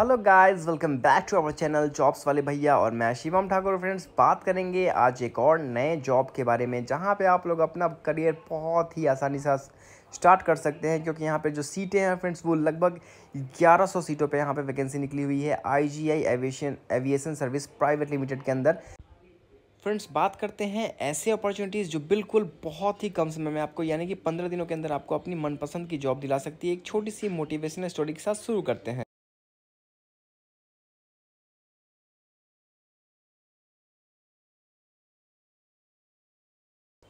hello guys welcome back to our channel jobs वाले भैया और मैं शिवम ठाकुर फ्रेंड्स बात करेंगे आज एक और नए जॉब के बारे में जहां पे आप लोग अपना करियर बहुत ही आसानी से स्टार्ट कर सकते हैं क्योंकि यहाँ पे जो सीटें हैं फ्रेंड्स वो लगभग 1100 सीटों पे यहाँ पे वैकेंसी निकली हुई है I aviation aviation service private limited के अंदर फ्रेंड्स बात करते हैं ऐसे अपॉर्चुनिटीज़ जो बिल्कुल बहुत ही कम समय में आपको यानी कि पंद्रह दिनों के अंदर आपको अपनी मनपसंद की जॉब दिला सकती है एक छोटी सी मोटिवेशनल स्टोरी के साथ शुरू करते हैं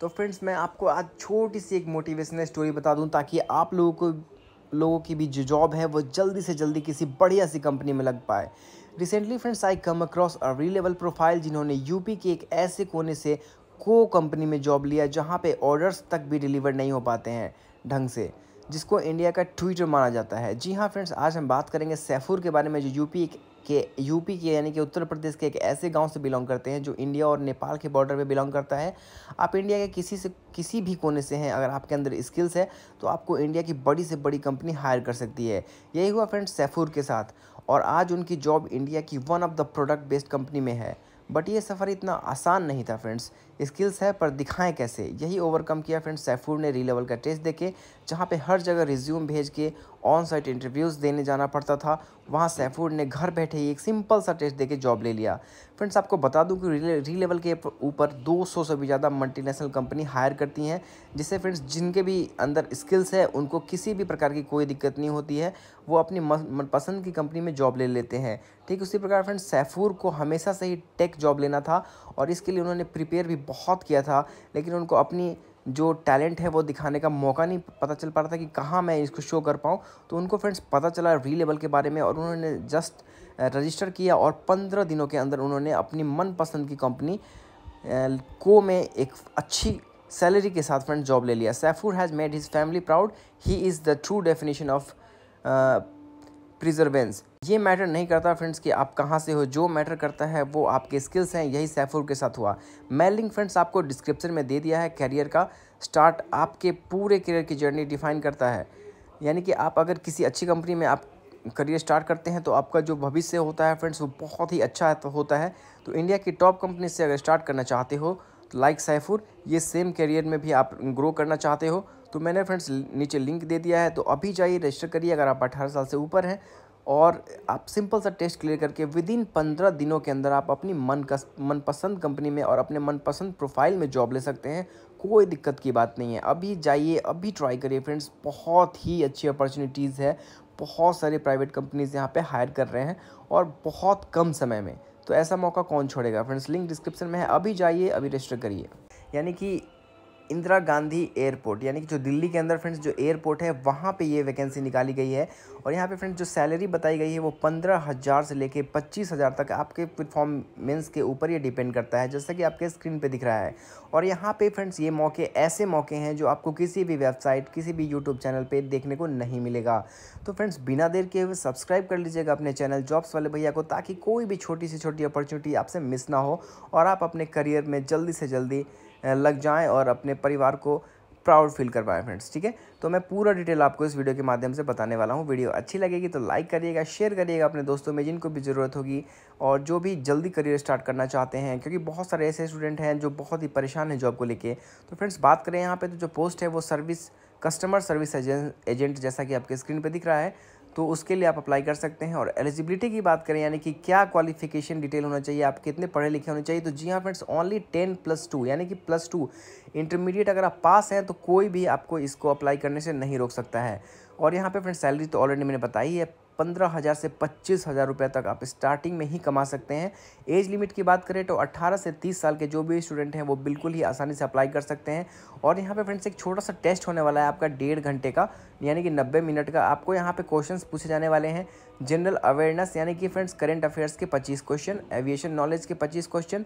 तो फ्रेंड्स मैं आपको आज छोटी सी एक मोटिवेशनल स्टोरी बता दूं ताकि आप लोगों को लोगों की भी जो जॉब है वो जल्दी से जल्दी किसी बढ़िया सी कंपनी में लग पाए recently friends I come across a reliable profile जिन्होंने यूपी के एक ऐसे कोने से को कंपनी में जॉब लिया जहाँ पे ऑर्डर्स तक भी डिलीवर नहीं हो पाते हैं ढंग से जिसको इंडिया का ट्विटर माना जाता है जी हाँ फ्रेंड्स आज हम बात करेंगे सैफूर के बारे में जो यूपी एक के यूपी के यानी कि उत्तर प्रदेश के एक ऐसे गांव से बिलोंग करते हैं जो इंडिया और नेपाल के बॉर्डर पे बिलोंग करता है आप इंडिया के किसी से किसी भी कोने से हैं अगर आपके अंदर स्किल्स है तो आपको इंडिया की बड़ी से बड़ी कंपनी हायर कर सकती है यही हुआ फ्रेंड सैफूर के साथ और आज उनकी जॉब इंडिया की one of the product based company में है बट ये सफ़र इतना आसान नहीं था फ्रेंड्स स्किल्स है पर दिखाएं कैसे यही ओवरकम किया फ्रेंड्स सैफूर ने री लेवल का टेस्ट देके जहाँ पे हर जगह रिज्यूम भेज के ऑन साइट इंटरव्यूज़ देने जाना पड़ता था वहाँ सैफूर ने घर बैठे ही एक सिंपल सा टेस्ट देके जॉब ले लिया फ्रेंड्स आपको बता दूं कि री लेवल के ऊपर 200 से भी ज़्यादा मल्टीनेशनल कंपनी हायर करती हैं जिससे फ्रेंड्स जिनके भी अंदर स्किल्स है उनको किसी भी प्रकार की कोई दिक्कत नहीं होती है वो अपनी मनपसंद की कंपनी में जॉब ले लेते हैं ठीक उसी प्रकार फ्रेंड्स सैफूर को हमेशा से ही टेक जॉब लेना था और इसके लिए उन्होंने प्रिपेयर भी बहुत किया था लेकिन उनको अपनी जो टैलेंट है वो दिखाने का मौका नहीं पता चल पा रहा था कि कहाँ मैं इसको शो कर पाऊँ तो उनको फ्रेंड्स पता चला री लेवल के बारे में और उन्होंने जस्ट रजिस्टर किया और पंद्रह दिनों के अंदर उन्होंने अपनी मनपसंद की कंपनी को में एक अच्छी सैलरी के साथ फ्रेंड जॉब ले लिया Saifur has made his family proud he is the true definition of perseverance ये मैटर नहीं करता फ्रेंड्स कि आप कहाँ से हो जो मैटर करता है वो आपके स्किल्स हैं यही सैफुर के साथ हुआ मैं लिंक फ्रेंड्स आपको डिस्क्रिप्शन में दे दिया है कैरियर का स्टार्ट आपके पूरे करियर की जर्नी डिफाइन करता है यानी कि आप अगर किसी अच्छी कंपनी में आप करियर स्टार्ट करते हैं तो आपका जो भविष्य होता है फ्रेंड्स वो बहुत ही अच्छा तो होता है तो इंडिया की टॉप कंपनी से अगर स्टार्ट करना चाहते हो तो लाइक सैफुर ये सेम करियर में भी आप ग्रो करना चाहते हो तो मैंने फ्रेंड्स नीचे लिंक दे दिया है तो अभी जाइए रजिस्टर करिए अगर आप अठारह साल से ऊपर हैं और आप सिंपल सा टेस्ट क्लियर करके विद इन पंद्रह दिनों के अंदर आप अपनी मन कस मनपसंद कंपनी में और अपने मनपसंद प्रोफाइल में जॉब ले सकते हैं कोई दिक्कत की बात नहीं है अभी जाइए अभी ट्राई करिए फ्रेंड्स बहुत ही अच्छी अपॉर्चुनिटीज़ है बहुत सारे प्राइवेट कंपनीज़ यहाँ पे हायर कर रहे हैं और बहुत कम समय में तो ऐसा मौका कौन छोड़ेगा फ्रेंड्स लिंक डिस्क्रिप्शन में है अभी जाइए अभी रजिस्टर करिए यानी कि इंदिरा गांधी एयरपोर्ट यानी कि जो दिल्ली के अंदर फ्रेंड्स जो एयरपोर्ट है वहाँ पे ये वैकेंसी निकाली गई है और यहाँ पे फ्रेंड्स जो सैलरी बताई गई है वो पंद्रह हज़ार से लेके पच्चीस हज़ार तक आपके परफॉर्मेंस के ऊपर ये डिपेंड करता है जैसा कि आपके स्क्रीन पे दिख रहा है और यहाँ पे फ्रेंड्स ये मौके ऐसे मौके हैं जो आपको किसी भी वेबसाइट किसी भी यूट्यूब चैनल पर देखने को नहीं मिलेगा तो फ्रेंड्स बिना देर के हुए सब्सक्राइब कर लीजिएगा अपने चैनल जॉब्स वाले भैया को ताकि कोई भी छोटी से छोटी अपॉर्चुनिटी आपसे मिस ना हो और आप अपने करियर में जल्दी से जल्दी लग जाएँ और अपने परिवार को प्राउड फील करवाएं फ्रेंड्स ठीक है तो मैं पूरा डिटेल आपको इस वीडियो के माध्यम से बताने वाला हूँ वीडियो अच्छी लगेगी तो लाइक करिएगा शेयर करिएगा अपने दोस्तों में जिनको भी ज़रूरत होगी और जो भी जल्दी करियर स्टार्ट करना चाहते हैं क्योंकि बहुत सारे ऐसे स्टूडेंट हैं जो बहुत ही परेशान हैं जॉब को लेकर तो फ्रेंड्स बात करें यहाँ पर तो जो पोस्ट है वो सर्विस कस्टमर सर्विस एजेंट जैसा कि आपके स्क्रीन पर दिख रहा है तो उसके लिए आप अप्लाई कर सकते हैं और एलिजिबिलिटी की बात करें यानी कि क्या क्वालिफिकेशन डिटेल होना चाहिए आप कितने पढ़े लिखे होने चाहिए तो जी हाँ friends only ten plus two यानी कि प्लस टू इंटरमीडिएट अगर आप पास हैं तो कोई भी आपको इसको अप्लाई करने से नहीं रोक सकता है और यहाँ पे फ्रेंड्स सैलरी तो ऑलरेडी मैंने बताई है पंद्रह हज़ार से पच्चीस हज़ार रुपये तक आप स्टार्टिंग में ही कमा सकते हैं एज लिमिट की बात करें तो अट्ठारह से तीस साल के जो भी स्टूडेंट हैं वो बिल्कुल ही आसानी से अप्लाई कर सकते हैं और यहाँ पे फ्रेंड्स एक छोटा सा टेस्ट होने वाला है आपका डेढ़ घंटे का यानी कि नब्बे मिनट का आपको यहाँ पे क्वेश्चन पूछे जाने वाले हैं जनरल अवेयरनेस यानी कि फ्रेंड्स करेंट अफेयर्स के पच्चीस क्वेश्चन एविएशन नॉलेज के पच्चीस क्वेश्चन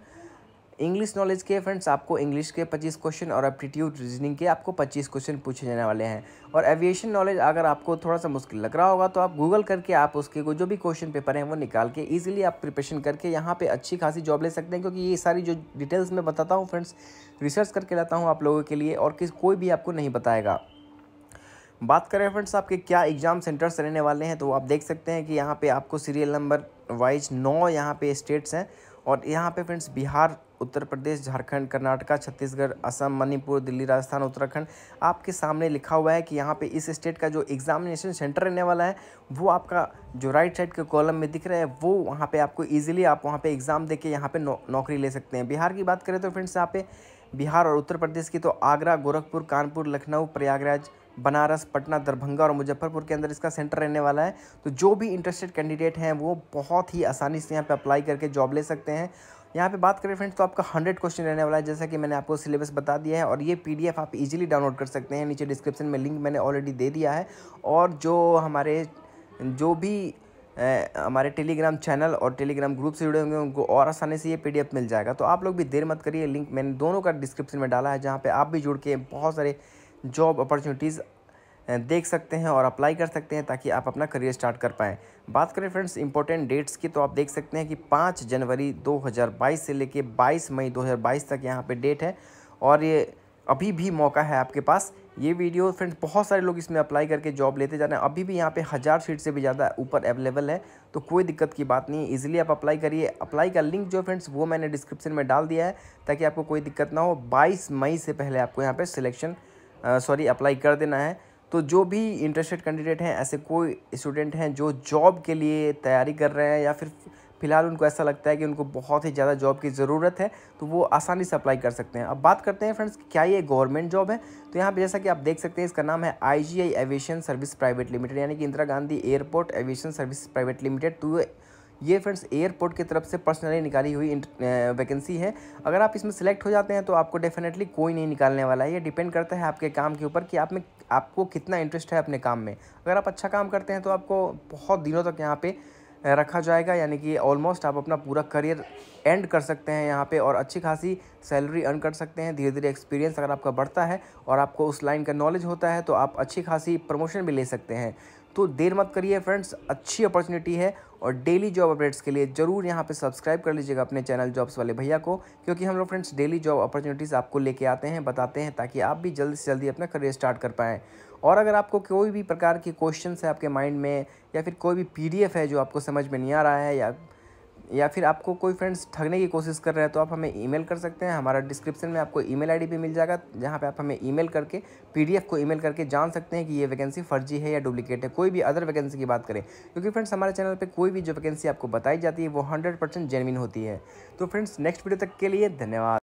इंग्लिश नॉलेज के फ्रेंड्स आपको इंग्लिश के 25 क्वेश्चन और एप्टीट्यूड रीजनिंग के आपको 25 क्वेश्चन पूछे जाने वाले हैं और एविएशन नॉलेज अगर आपको थोड़ा सा मुश्किल लग रहा होगा तो आप गूगल करके आप उसके को जो भी क्वेश्चन पेपर हैं वो निकाल के ईजिली आप प्रिपरेशन करके यहाँ पे अच्छी खासी जॉब ले सकते हैं क्योंकि ये सारी जो डिटेल्स मैं बताता हूँ फ्रेंड्स रिसर्च करके लाता हूँ आप लोगों के लिए और किस कोई भी आपको नहीं बताएगा बात करें फ्रेंड्स आपके क्या एग्ज़ाम सेंटर्स रहने वाले हैं तो आप देख सकते हैं कि यहाँ पे आपको सीरियल नंबर वाइज नौ यहाँ पे स्टेट्स हैं और यहाँ पे फ्रेंड्स बिहार उत्तर प्रदेश झारखंड कर्नाटका छत्तीसगढ़ असम मणिपुर दिल्ली राजस्थान उत्तराखंड आपके सामने लिखा हुआ है कि यहाँ पे इस स्टेट का जो एग्जामिनेशन सेंटर रहने वाला है वो आपका जो राइट साइड के कॉलम में दिख रहा है वो वहाँ पर आपको ईजिली आप वहाँ पर एग्ज़ाम दे के यहाँ पर नौ, नौकरी ले सकते हैं बिहार की बात करें तो फ्रेंड्स यहाँ पे बिहार और उत्तर प्रदेश की तो आगरा गोरखपुर कानपुर लखनऊ प्रयागराज बनारस पटना दरभंगा और मुजफ्फरपुर के अंदर इसका सेंटर रहने वाला है तो जो भी इंटरेस्टेड कैंडिडेट हैं वो बहुत ही आसानी से यहाँ पे अप्लाई करके जॉब ले सकते हैं यहाँ पे बात करें फ्रेंड्स तो आपका हंड्रेड क्वेश्चन रहने वाला है जैसा कि मैंने आपको सिलेबस बता दिया है और ये पी आप ईजिली डाउनलोड कर सकते हैं नीचे डिस्क्रिप्शन में लिंक मैंने ऑलरेडी दे दिया है और जो हमारे जो भी ए, हमारे टेलीग्राम चैनल और टेलीग्राम ग्रुप से जुड़े होंगे उनको और आसानी से ये पी मिल जाएगा तो आप लोग भी देर मत करिए लिंक मैंने दोनों का डिस्क्रिप्शन में डाला है जहाँ पर आप भी जुड़ के बहुत सारे जॉब अपॉर्चुनिटीज़ देख सकते हैं और अप्लाई कर सकते हैं ताकि आप अपना करियर स्टार्ट कर पाएँ बात करें फ्रेंड्स इंपॉर्टेंट डेट्स की तो आप देख सकते हैं कि पाँच जनवरी 2022 से लेके 22 मई 2022 तक यहाँ पे डेट है और ये अभी भी मौका है आपके पास ये वीडियो फ्रेंड्स बहुत सारे लोग इसमें अप्लाई करके जॉब लेते जा रहे हैं अभी भी यहाँ पे हज़ार सीट से भी ज़्यादा ऊपर अवेलेबल है तो कोई दिक्कत की बात नहीं है इज़िली आप अप्लाई करिए अप्लाई का लिंक जो फ्रेंड्स वो मैंने डिस्क्रिप्शन में डाल दिया है ताकि आपको कोई दिक्कत ना हो बाईस मई से पहले आपको यहाँ पर सिलेक्शन सॉरी अप्लाई कर देना है तो जो भी इंटरेस्टेड कैंडिडेट हैं ऐसे कोई स्टूडेंट हैं जो जॉब के लिए तैयारी कर रहे हैं या फिर फिलहाल उनको ऐसा लगता है कि उनको बहुत ही ज़्यादा जॉब की ज़रूरत है तो वो आसानी से अप्लाई कर सकते हैं अब बात करते हैं फ्रेंड्स क्या ये गवर्नमेंट जॉब है तो यहाँ पे जैसा कि आप देख सकते हैं इसका नाम है I aviation service private limited यानी कि Indira Gandhi airport aviation service private limited तो ये फ्रेंड्स एयरपोर्ट की तरफ से पर्सनली निकाली हुई वैकेंसी है अगर आप इसमें सेलेक्ट हो जाते हैं तो आपको डेफिनेटली कोई नहीं निकालने वाला है ये डिपेंड करता है आपके काम के ऊपर कि आप में आपको कितना इंटरेस्ट है अपने काम में अगर आप अच्छा काम करते हैं तो आपको बहुत दिनों तक यहाँ पर रखा जाएगा यानी कि ऑलमोस्ट आप अपना पूरा करियर एंड कर सकते हैं यहाँ पे और अच्छी खासी सैलरी अर्न कर सकते हैं धीरे धीरे एक्सपीरियंस अगर आपका बढ़ता है और आपको उस लाइन का नॉलेज होता है तो आप अच्छी खासी प्रमोशन भी ले सकते हैं तो देर मत करिए फ्रेंड्स अच्छी अपॉर्चुनिटी है और डेली जॉब अपडेट्स के लिए ज़रूर यहाँ पे सब्सक्राइब कर लीजिएगा अपने चैनल जॉब्स वाले भैया को क्योंकि हम लोग फ्रेंड्स डेली जॉब अपॉर्चुनिटीज़ आपको लेके आते हैं बताते हैं ताकि आप भी जल्दी से जल्दी अपना करियर स्टार्ट कर पाएँ और अगर आपको कोई भी प्रकार के क्वेश्चन है आपके माइंड में या फिर कोई भी पी है जो आपको समझ में नहीं आ रहा है या या फिर आपको कोई फ्रेंड्स ठगने की कोशिश कर रहा है तो आप हमें ईमेल कर सकते हैं हमारा डिस्क्रिप्शन में आपको ईमेल आईडी भी मिल जाएगा जहाँ पे आप हमें ईमेल करके पीडीएफ को ईमेल करके जान सकते हैं कि ये वैकेंसी फर्जी है या डुप्लीकेट है कोई भी अदर वैकेंसी की बात करें क्योंकि फ्रेंड्स हमारे चैनल पर कोई भी जो वैकेंसी आपको बताई जाती है वो हंड्रेड परसेंट जेनविन होती है तो फ्रेंड्स नेक्स्ट वीडियो तक के लिए धन्यवाद